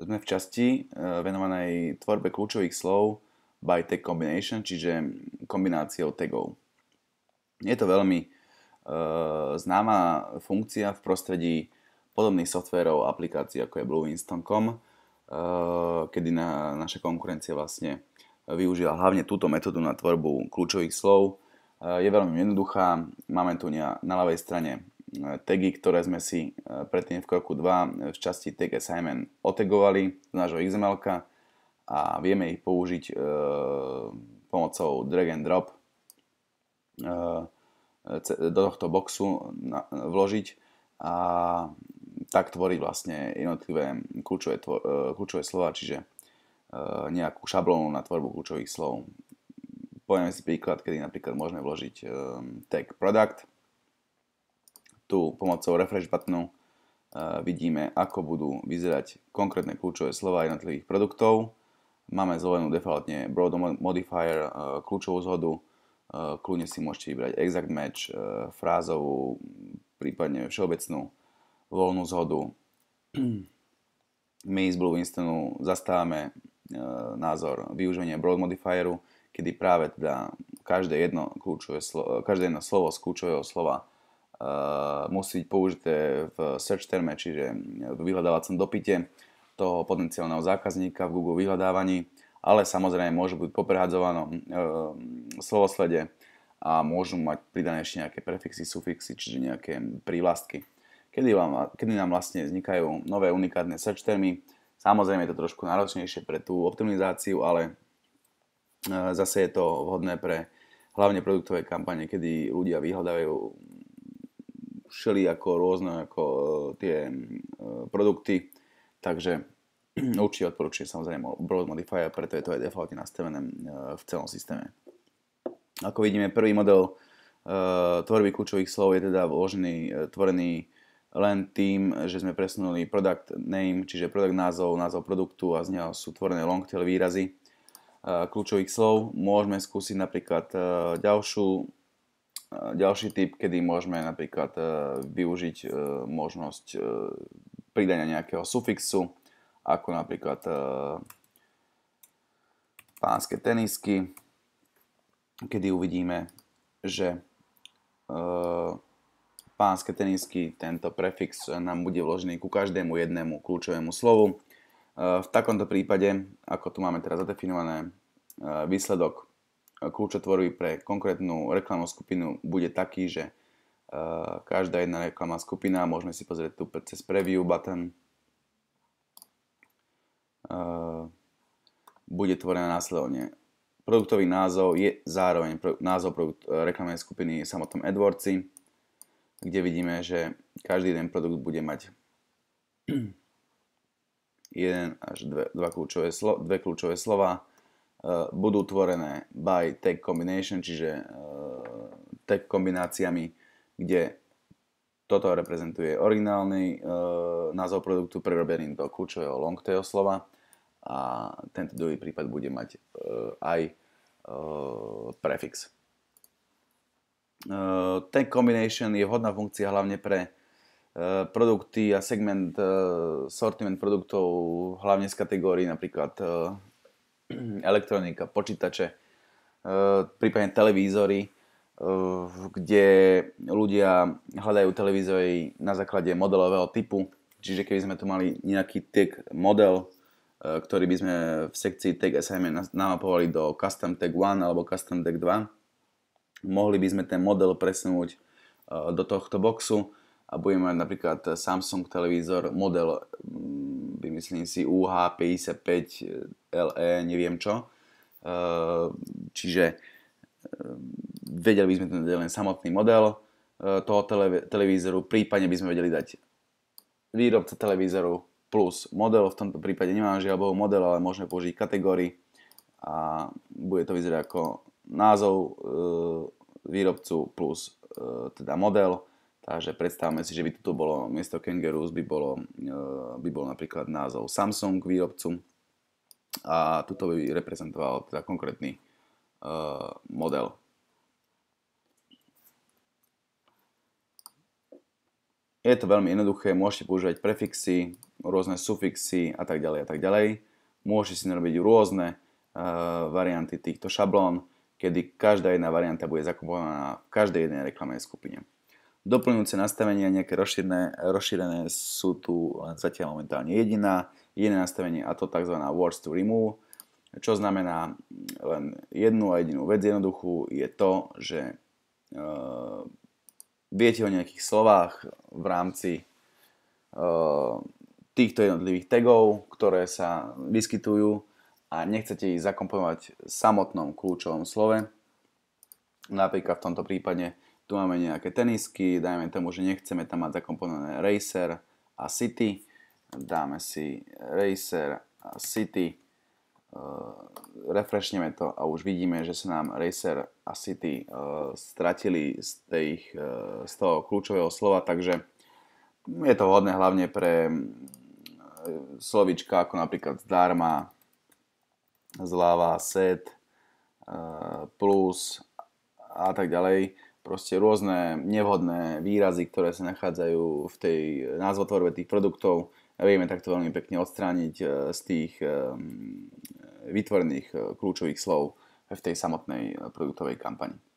sme v časti eh, venovanej tvorbe kľúčových slov by tag combination, čiže kombináciou tagov. Je to veľmi e, známa funkcia v prostredí podobných softverov a aplikácií ako je Blueinstone.com, e, eh, kedy na, naša konkurencia vlastne využila hlavne túto metódu na tvorbu kľúčových slov. E, je veľmi jednoduchá, máme tu na, na ľavej strane E, tagy, ktoré sme si e, predtým v kroku 2 e, v časti tag assignment otagovali z nášho xml a vieme ich použiť e, pomocou drag and drop e, do tohto boxu na, vložiť a tak tvoriť vlastne jednotlivé kľúčové, tvor, e, kľúčové slova, čiže e, nejakú šablónu na tvorbu kľúčových slov. Povieme si príklad, kedy napríklad môžeme vložiť e, tag product, tu pomocou refresh buttonu eh, vidíme, ako budú vyzerať konkrétne kľúčové slova jednotlivých produktov. Máme zvolenú defaultne broad modifier, eh, kľúčovú zhodu, eh, kľudne si môžete vybrať exact match, frázovú, prípadne všeobecnú, voľnú zhodu. My z Blue Winstonu zastávame názor využívania broad modifieru, kedy práve teda každé jedno, každé jedno slovo z kľúčového slova Eh, musí byť použité v search terme, čiže eh, v vyhľadávacom dopite toho potenciálneho zákazníka v Google vyhľadávaní, ale samozrejme môžu byť poprehadzované. e, eh, slovoslede a môžu mať pridané ešte nejaké prefixy, sufixy, čiže nejaké prívlastky. Kedy, vám, kedy nám vlastne vznikajú nové unikátne search termy, samozrejme je to trošku náročnejšie pre tú optimizáciu, ale zase je to vhodné pre hlavne produktové kampane, kedy ľudia vyhľadávajú šili ako rôzne ako, e, tie e, produkty, takže určite odporúčam samozrejme Broad Modifier, preto je to aj defaultne nastavené e, v celom systéme. Ako vidíme, prvý model tvorby kľúčových slov je teda vložený, tvorený len tým, že sme presunuli product name, čiže product názov, názov produktu a z neho sú tvorené longtail výrazy kľúčových slov. Môžeme skúsiť napríklad ďalšiu ďalší typ, kedy môžeme napríklad e, využiť e, možnosť e, pridania nejakého sufixu, ako napríklad pánske tenisky, kedy uvidíme, že pánske tenisky, tento prefix nám bude vložený ku každému jednému kľúčovému slovu. V takomto prípade, ako tu máme teraz zadefinované, výsledok kľúča tvorby pre konkrétnu reklamnú skupinu bude taký, že eh, každá jedna reklamná skupina, môžeme si pozrieť tu cez preview button, eh, bude tvorená následovne. Produktový názov je zároveň názov produkt, eh, reklamnej skupiny samotnom AdWordsi, kde vidíme, že každý jeden produkt bude mať jeden až dve, dva kľúčové slo, dve kľúčové slova, Eh, budú tvorené by tag combination, čiže eh, tag kombináciami, kde toto reprezentuje originálny uh, názov produktu prerobený do kľúčového longtail slova a tento druhý prípad bude mať uh, aj uh, prefix. Uh, tag combination je vhodná funkcia hlavne pre produkty a segment sortiment produktov hlavne z kategórií napríklad elektronika, počítače, eh, prípadne televízory, eh, kde ľudia hľadajú televízory na základe modelového typu. Čiže keby sme tu mali nejaký tag model, eh, ktorý by sme v sekcii tag e assignment namapovali do custom tag 1 alebo custom tag 2, mohli by sme ten model presunúť do tohto boxu a budeme mať napríklad Samsung televízor model, mm, vymyslím si UH55 LE, neviem čo. Ehm, čiže ehm, vedeli by sme tam len samotný model ehm, toho televízoru, prípadne by sme vedeli dať výrobca televízoru plus model, v tomto prípade nemám žiaľ Bohu model, ale môžeme použiť kategórii a bude to vyzerať ako názov výrobcu plus teda model, takže predstavme si, že by tu bolo miesto Kangaroos by, bolo, by bol napríklad názov Samsung výrobcu a tuto by reprezentoval teda konkrétny uh, model. Je to veľmi jednoduché, môžete používať prefixy, rôzne sufixy a tak ďalej a tak ďalej. Môžete si narobiť rôzne uh, varianty týchto šablón, kedy každá jedna varianta bude zakupovaná v každej jednej reklamnej skupine. Doplňujúce nastavenia, nejaké rozšírené, rozšírené sú tu len zatiaľ momentálne jediná iné nastavenie a to tzv. words to remove, čo znamená len jednu a jedinú vec jednoduchú, je to, že e, viete o nejakých slovách v rámci e, týchto jednotlivých tagov, ktoré sa vyskytujú a nechcete ich zakomponovať v samotnom kľúčovom slove. Napríklad v tomto prípade tu máme nejaké tenisky, dajme tomu, že nechceme tam mať zakomponované racer a city, dáme si Racer City, e, refreshneme to a už vidíme, že sa nám Racer a City e, stratili z, e, z toho kľúčového slova, takže je to hodné hlavne pre slovička ako napríklad zdarma, zláva, set, plus a tak ďalej. Proste rôzne nevhodné výrazy, ktoré sa nachádzajú v tej názvotvorbe tých produktov, vieme takto veľmi pekne odstrániť e, z tých e, e, vytvorených kľúčových slov v tej samotnej produktovej kampani.